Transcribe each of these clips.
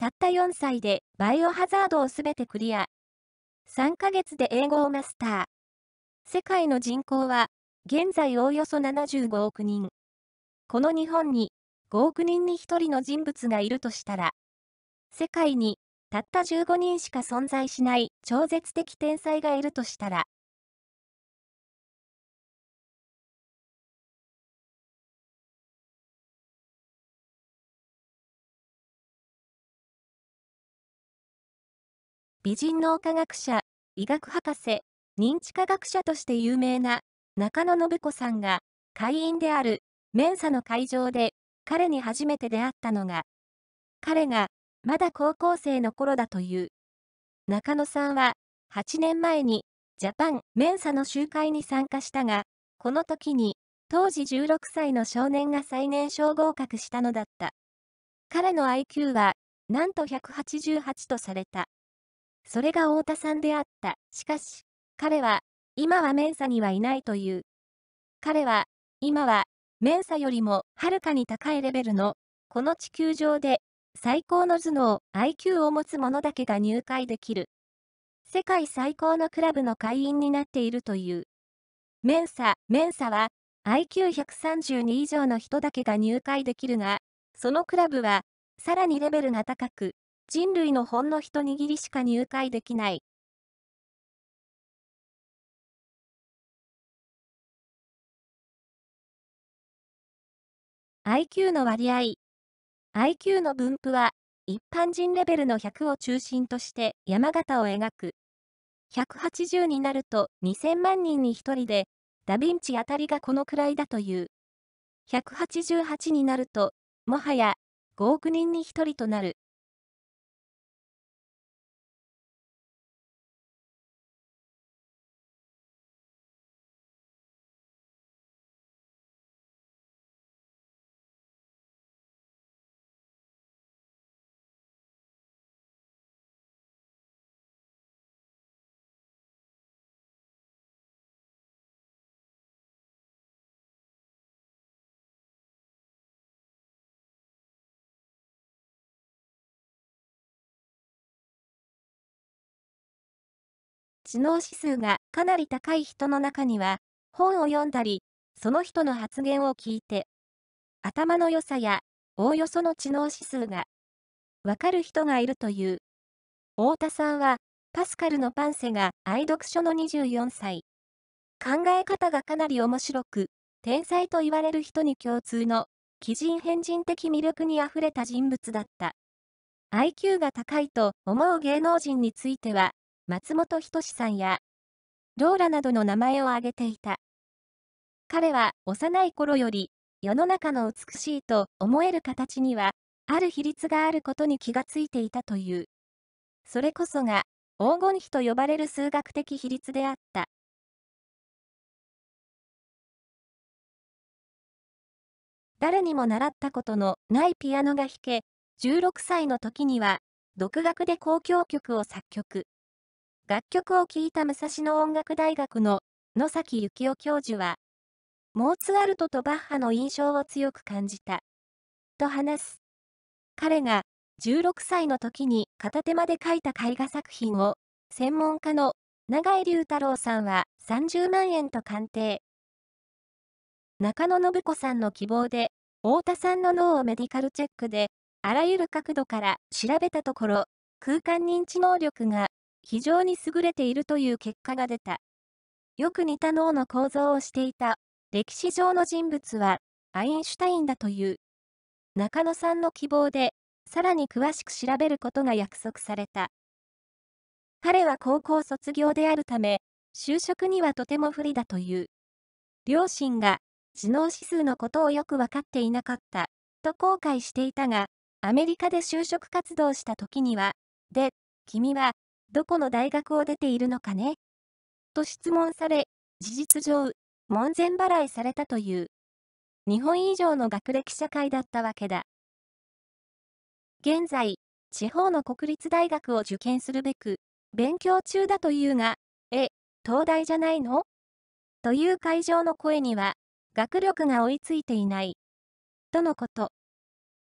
たった4歳でバイオハザードをすべてクリア。3ヶ月で英語をマスター。世界の人口は、現在おおよそ75億人。この日本に、5億人に1人の人物がいるとしたら、世界に、たった15人しか存在しない超絶的天才がいるとしたら、美人脳科学者、医学博士、認知科学者として有名な中野信子さんが会員であるメンサの会場で彼に初めて出会ったのが、彼がまだ高校生の頃だという。中野さんは8年前にジャパンメンサの集会に参加したが、この時に当時16歳の少年が最年少合格したのだった。彼の IQ はなんと188とされた。それが太田さんであった。しかし、彼は、今はメンサにはいないという。彼は、今は、メンサよりも、はるかに高いレベルの、この地球上で、最高の頭脳、IQ を持つ者だけが入会できる。世界最高のクラブの会員になっているという。メンサ、メンサは、IQ132 以上の人だけが入会できるが、そのクラブは、さらにレベルが高く、人類のほんの一握りしか入会できない。IQ の割合 IQ の分布は、一般人レベルの100を中心として山形を描く。180になると2000万人に1人で、ダヴィンチあたりがこのくらいだという。188になると、もはや5億人に1人となる。知能指数がかなり高い人の中には、本を読んだり、その人の発言を聞いて、頭の良さや、おおよその知能指数が、わかる人がいるという。太田さんは、パスカルのパンセが愛読書の24歳。考え方がかなり面白く、天才と言われる人に共通の、奇人変人的魅力にあふれた人物だった。IQ が高いと思う芸能人については、松本人志さんや、ローラなどの名前を挙げていた。彼は幼い頃より、世の中の美しいと思える形には、ある比率があることに気がついていたという。それこそが、黄金比と呼ばれる数学的比率であった。誰にも習ったことのないピアノが弾け、16歳の時には、独学で交響曲を作曲。楽曲を聴いた武蔵野音楽大学の野崎幸雄教授は、モーツァルトとバッハの印象を強く感じた。と話す。彼が16歳の時に片手間で描いた絵画作品を、専門家の永井隆太郎さんは30万円と鑑定。中野信子さんの希望で、太田さんの脳をメディカルチェックで、あらゆる角度から調べたところ、空間認知能力が非常に優れているという結果が出た。よく似た脳の構造をしていた、歴史上の人物は、アインシュタインだという。中野さんの希望で、さらに詳しく調べることが約束された。彼は高校卒業であるため、就職にはとても不利だという。両親が、知能指数のことをよく分かっていなかった、と後悔していたが、アメリカで就職活動した時には、で、君は、どこの大学を出ているのかねと質問され、事実上、門前払いされたという、日本以上の学歴社会だったわけだ。現在、地方の国立大学を受験するべく、勉強中だというが、え、東大じゃないのという会場の声には、学力が追いついていない。とのこと。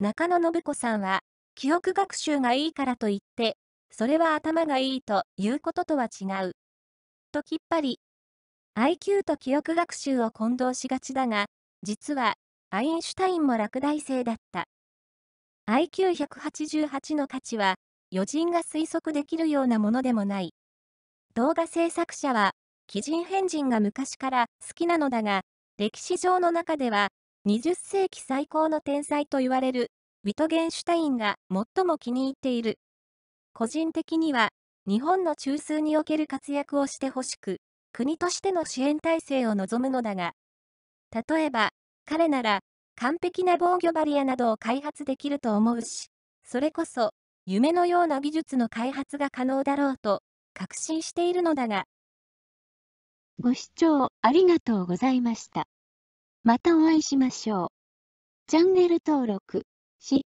中野信子さんは、記憶学習がいいからと言って、それは頭がいいということとは違う。ときっぱり。IQ と記憶学習を混同しがちだが、実は、アインシュタインも落第生だった。IQ188 の価値は、余人が推測できるようなものでもない。動画制作者は、鬼人変人が昔から好きなのだが、歴史上の中では、20世紀最高の天才と言われる、ウィトゲンシュタインが最も気に入っている。個人的には、日本の中枢における活躍をしてほしく、国としての支援体制を望むのだが、例えば、彼なら、完璧な防御バリアなどを開発できると思うし、それこそ、夢のような技術の開発が可能だろうと、確信しているのだが。ご視聴ありがとうございました。またお会いしましょう。チャンネル登録し、